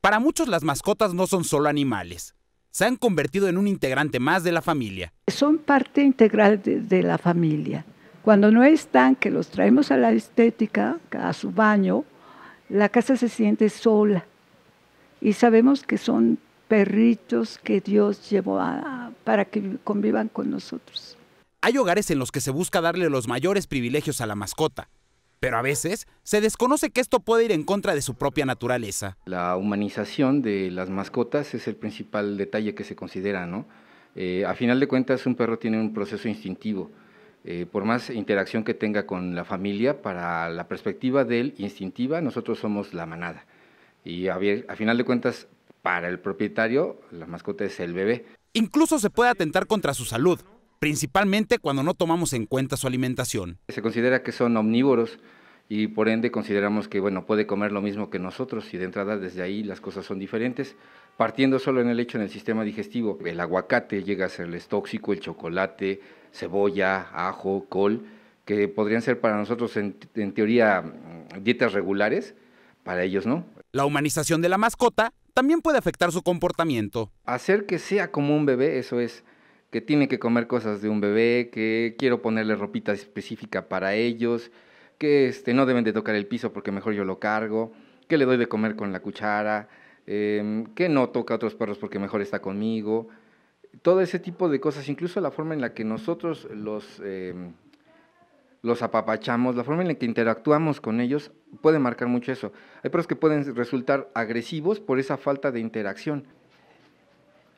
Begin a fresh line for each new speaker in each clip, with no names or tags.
Para muchos las mascotas no son solo animales, se han convertido en un integrante más de la familia.
Son parte integral de, la familia. Cuando no están, que los traemos a la estética, a su baño, la casa se siente sola. Y sabemos que son perritos que Dios llevó para que convivan con nosotros.
Hay hogares en los que se busca darle los mayores privilegios a la mascota, pero a veces se desconoce que esto puede ir en contra de su propia naturaleza. La
humanización de las mascotas es el principal detalle que se considera, ¿no? Eh, a final de cuentas, un perro tiene un proceso instintivo. Eh, por más interacción que tenga con la familia, para la perspectiva de él instintiva, nosotros somos la manada. Y a final de cuentas, para el propietario, la mascota es el bebé. Incluso se puede
atentar contra su salud, principalmente cuando no tomamos en cuenta su alimentación. Se considera que
son omnívoros y por ende consideramos que bueno, puede comer lo mismo que nosotros y de entrada desde ahí las cosas son diferentes. Partiendo solo en el hecho en el sistema digestivo, el aguacate llega a serles tóxico, el chocolate, cebolla, ajo, col, que podrían ser para nosotros en teoría mm, dietas regulares, para ellos no. La humanización de la mascota también puede afectar su comportamiento. Hacer que sea como un bebé, eso es que tiene que comer cosas de un bebé, que quiero ponerle ropita específica para ellos, que este, no deben de tocar el piso porque mejor yo lo cargo, que le doy de comer con la cuchara, em, que no toca a otros perros porque mejor está conmigo. Todo ese tipo de cosas, incluso la forma en la que nosotros los, em, los apapachamos, la forma en la que interactuamos con ellos, puede marcar mucho eso. Hay perros que pueden resultar agresivos por esa falta de interacción.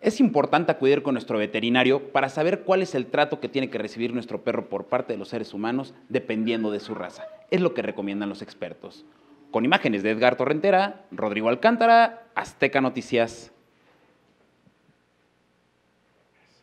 Es importante acudir con nuestro veterinario
para saber cuál es el trato que tiene que recibir nuestro perro por parte de los seres humanos dependiendo de su raza. Es lo que recomiendan los expertos. Con imágenes de Edgar Torrentera, Rodrigo Alcántara, Azteca Noticias.